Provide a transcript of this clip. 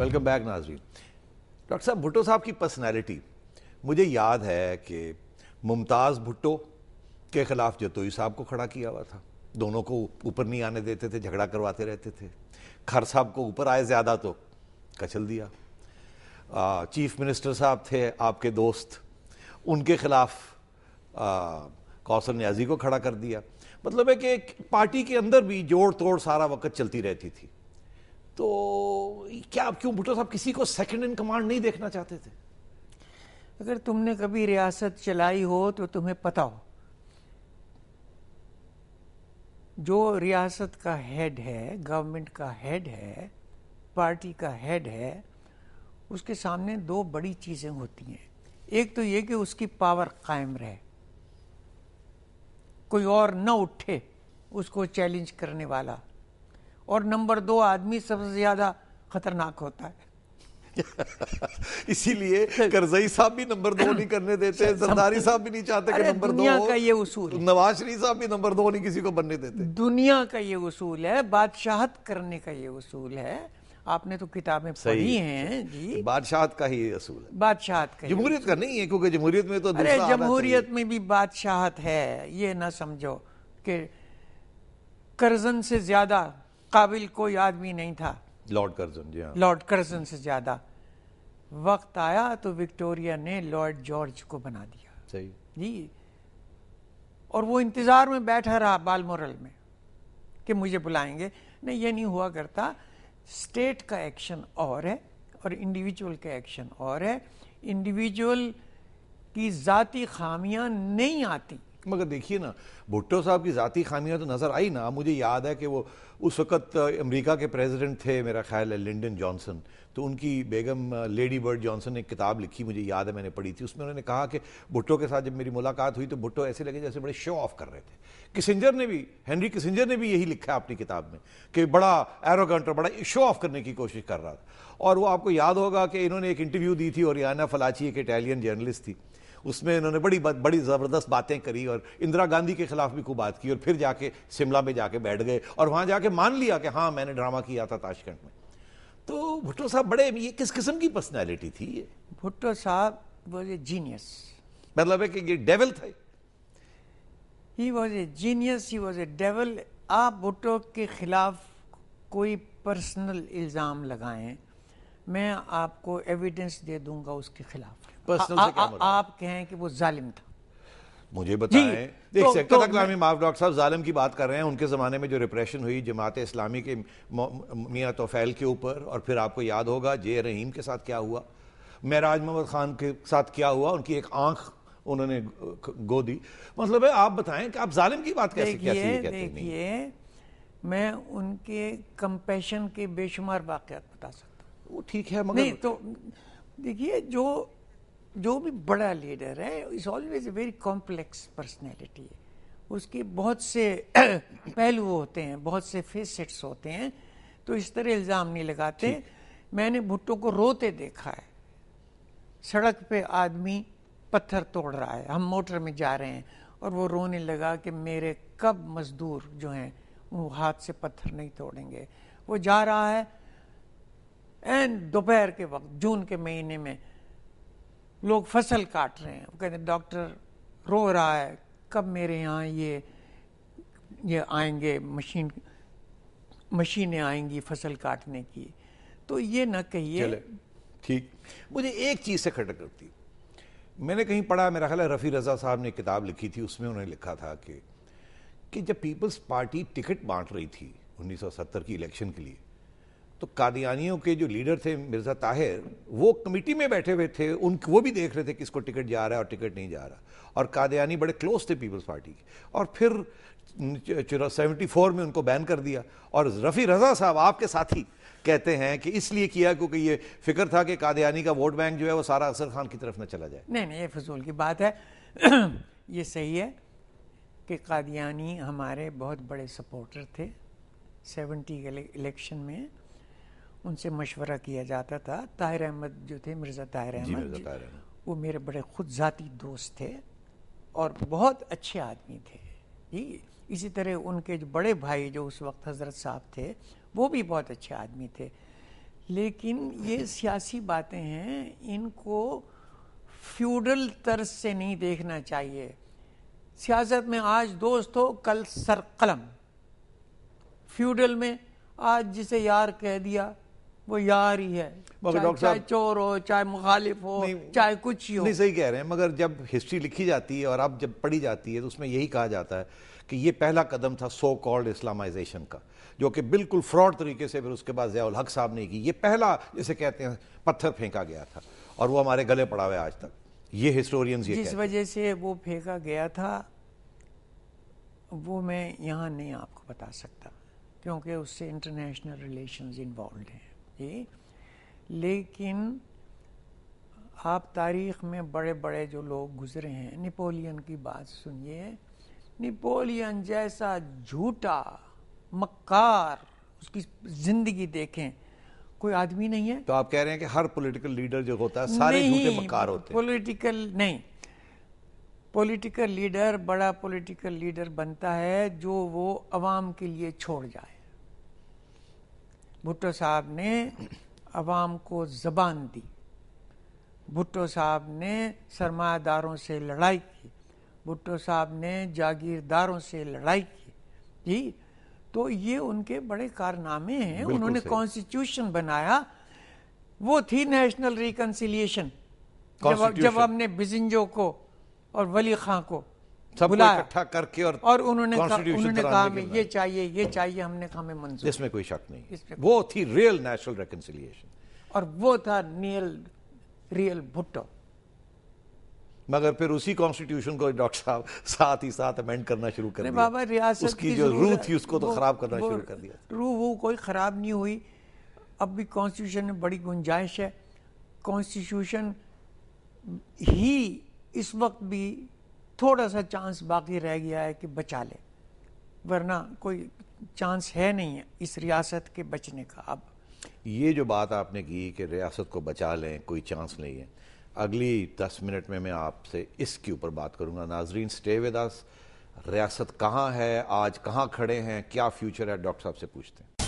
Welcome back नाजरीन doctor साहब भुट्टो साहब की पर्सनैलिटी मुझे याद है कि मुमताज़ भुट्टो के ख़िलाफ़ जतोई साहब को खड़ा किया हुआ था दोनों को ऊपर नहीं आने देते थे झगड़ा करवाते रहते थे खर साहब को ऊपर आए ज़्यादा तो कचल दिया आ, चीफ मिनिस्टर साहब थे आपके दोस्त उनके ख़िलाफ़ कौसल न्याजी को खड़ा कर दिया मतलब है कि पार्टी के अंदर भी जोड़ तोड़ सारा वक्त चलती रहती थी तो क्या आप क्यों भुट्टो साहब तो किसी को सेकंड इन कमांड नहीं देखना चाहते थे अगर तुमने कभी रियासत चलाई हो तो तुम्हें पता हो जो रियासत का हेड है गवर्नमेंट का हेड है पार्टी का हेड है उसके सामने दो बड़ी चीज़ें होती हैं एक तो ये कि उसकी पावर कायम रहे कोई और न उठे उसको चैलेंज करने वाला और नंबर दो आदमी सबसे ज़्यादा खतरनाक होता है इसीलिए करजई साहब भी नंबर दो नहीं करने देते सरदारी साहब भी नहीं चाहते कि नंबर दुनिया दो का ये उसूल नवाज शरीफ साहब भी नंबर दो नहीं किसी को बनने देते दुनिया का ये उसूल है बादशाहत करने का ये उसूल है आपने तो किताबें पढ़ी हैं जी बादशाहत का ही असूल है बादशाहत का जमहूरियत का नहीं है क्योंकि जमहूरियत में तो अरे जमहूरियत में भी बादशाहत है ये ना समझो कि करजन से ज्यादा काबिल कोई आदमी नहीं था लॉर्ड कर्जन जी हाँ लॉर्ड कर्जन से ज़्यादा वक्त आया तो विक्टोरिया ने लॉर्ड जॉर्ज को बना दिया सही जी और वो इंतज़ार में बैठा रहा बालमोरल में कि मुझे बुलाएंगे नहीं ये नहीं हुआ करता स्टेट का एक्शन और है और इंडिविजुअल का एक्शन और है इंडिविजुअल की ज़ाती खामियां नहीं आती मगर देखिए ना भुट्टो साहब की ज़ाती खामियाँ तो नज़र आई ना मुझे याद है कि वो उस वक़्त अमेरिका के प्रेसिडेंट थे मेरा ख्याल है लिंडन जॉनसन तो उनकी बेगम लेडी बर्ड जॉनसन ने किताब लिखी मुझे याद है मैंने पढ़ी थी उसमें उन्होंने कहा कि भुट्टो के साथ जब मेरी मुलाकात हुई तो भुट्टो ऐसे लगे जैसे बड़े शो ऑफ कर रहे थे किसिंजर ने भी हेनरी किसिंजर ने भी यही लिखा अपनी किताब में कि बड़ा एरोगेंट और बड़ा शो ऑफ करने की कोशिश कर रहा था और वो आपको याद होगा कि इन्होंने एक इंटरव्यू दी थी और याना फलाची एक इटालियन जर्नलिस्ट थी उसमें इन्होंने बड़ी बड़ी ज़बरदस्त बातें करी और इंदिरा गांधी के खिलाफ भी खूब बात की और फिर जाके शिमला में जाके बैठ गए और वहाँ जाके मान लिया कि हाँ मैंने ड्रामा किया था ताशकंड में तो भुट्टो साहब बड़े ये किस किस्म की पर्सनैलिटी थी ये भुट्टो साहब बोले जीनियस मतलब है कि ये डेवल थे he was a genius he was a devil आप भुट्टो के खिलाफ कोई पर्सनल इल्ज़ाम लगाएं मैं आपको एविडेंस दे दूंगा उसके खिलाफ पर्सनल से क्या मतलब? आप कहें कि वो जालिम था मुझे बताएं देख तो, तो, कलामी माफ डॉक्टर साहब जालिम की बात कर रहे हैं उनके ज़माने में जो रिप्रेशन हुई जमात इस्लामी के मियाँ तोफैल के ऊपर और फिर आपको याद होगा जे रहीम के साथ क्या हुआ महराज मोहम्मद खान के साथ क्या हुआ उनकी एक आंख उन्होंने गो दी मतलब है आप बताएं कि आप जालिम की बात कैसे कैसे देखिए मैं उनके कंपेशन के बेशुमार वाक़ात बता सकता वो ठीक है मगर नहीं तो देखिए जो जो भी बड़ा लीडर है is always a very complex personality उसके बहुत से पहलू होते हैं बहुत से फेसेट्स होते हैं तो इस तरह इल्ज़ाम नहीं लगाते मैंने भुट्टो को रोते देखा है सड़क पे आदमी पत्थर तोड़ रहा है हम मोटर में जा रहे हैं और वो रोने लगा कि मेरे कब मजदूर जो हैं वो हाथ से पत्थर नहीं तोड़ेंगे वो जा रहा है एंड दोपहर के वक्त जून के महीने में लोग फसल काट रहे हैं वो कहते हैं डॉक्टर रो रहा है कब मेरे यहाँ ये ये आएंगे मशीन मशीनें आएंगी फसल काटने की तो ये ना कहिए ठीक मुझे एक चीज़ से खटक करती मैंने कहीं पढ़ा मेरा ख्याल है रफ़ी रज़ा साहब ने किताब लिखी थी उसमें उन्होंने लिखा था कि कि जब पीपल्स पार्टी टिकट बांट रही थी 1970 की इलेक्शन के लिए तो कादियानियों के जो लीडर थे मिर्ज़ा ताहिर वो कमेटी में बैठे हुए थे उन वो भी देख रहे थे कि इसको टिकट जा रहा है और टिकट नहीं जा रहा और कादियानी बड़े क्लोज थे पीपल्स पार्टी के और फिर सेवेंटी फोर में उनको बैन कर दिया और रफ़ी रज़ा साहब आपके साथी कहते हैं कि इसलिए किया क्योंकि ये फिक्र था कि कादियानी का वोट बैंक जो है वो सारा असर खान की तरफ ना चला जाए नहीं नहीं ये फजूल की बात है ये सही है कि कादियानी हमारे बहुत बड़े सपोर्टर थे सेवेंटी के इलेक्शन में उनसे मशवरा किया जाता था ताहिर अहमद जो थे मिर्ज़ा ताहिर अहमद वो मेरे बड़े खुद ज़ाती दोस्त थे और बहुत अच्छे आदमी थे जी इसी तरह उनके जो बड़े भाई जो उस वक्त हज़रत साहब थे वो भी बहुत अच्छे आदमी थे लेकिन ये सियासी बातें हैं इनको फ्यूडल तर्ज से नहीं देखना चाहिए सियासत में आज दोस्त हो कल सर कलम फ्यूडल में आज जिसे यार कह दिया वो यार ही है चाहे डॉक्टर साहब चोर हो चाहे मुखालिफ हो चाहे कुछ ही हो नहीं सही कह रहे हैं मगर जब हिस्ट्री लिखी जाती है और अब जब पढ़ी जाती है तो उसमें यही कहा जाता है कि ये पहला कदम था सो कॉल्ड इस्लामाइजेशन का जो कि बिल्कुल फ्रॉड तरीके से फिर उसके बाद जयाल हक साहब ने की ये पहला जैसे कहते हैं पत्थर फेंका गया था और वो हमारे गले पड़ा हुआ है आज तक ये हिस्टोरियंस ये जिस वजह से वो फेंका गया था वो मैं यहाँ नहीं आपको बता सकता क्योंकि उससे इंटरनेशनल रिलेशंस इन्वॉल्व हैं की लेकिन आप तारीख में बड़े बड़े जो लोग गुजरे हैं नेपोलियन की बात सुनिए नेपोलियन जैसा झूठा मक्कार उसकी जिंदगी देखें कोई आदमी नहीं है तो आप कह रहे हैं कि हर पॉलिटिकल लीडर जो होता है सारे झूठे मक्कार होते हैं पॉलिटिकल नहीं पॉलिटिकल लीडर बड़ा पॉलिटिकल लीडर बनता है जो वो आवाम के लिए छोड़ जाए भुट्टो साहब ने आवाम को जबान दी भुट्टो साहब ने सरमादारों से लड़ाई की भुट्टो साहब ने जागीरदारों से लड़ाई की जी तो ये उनके बड़े कारनामे हैं उन्होंने कॉन्स्टिट्यूशन बनाया वो थी नेशनल रिकनसिलियेशन जब, जब हमने बिजिंजो को और वली खां को सब इकट्ठा करके और और उन्होंने उन्होंने कहा हमें ये चाहिए ये चाहिए हमने कहा हमें मंजूर इसमें कोई शक नहीं वो थी रियल नेशनल रिकनसिलियेशन और वो था नियल रियल भुट्टो मगर फिर उसी कॉन्स्टिट्यूशन को डॉक्टर साहब साथ ही साथ अमेंड करना शुरू कर बाबा रियासत उसकी जो रूह थी उसको तो खराब करना शुरू कर दिया रूह वो कोई खराब नहीं हुई अब भी कॉन्स्टिट्यूशन में बड़ी गुंजाइश है कॉन्स्टिट्यूशन ही इस वक्त भी थोड़ा सा चांस बाकी रह गया है कि बचा ले वरना कोई चांस है नहीं है इस रियासत के बचने का अब ये जो बात आपने की कि रियासत को बचा लें कोई चांस नहीं है अगली दस मिनट में मैं आपसे इसके ऊपर बात करूंगा नाजरीन स्टे विद अस रियासत कहाँ है आज कहाँ खड़े हैं क्या फ्यूचर है डॉक्टर साहब से पूछते हैं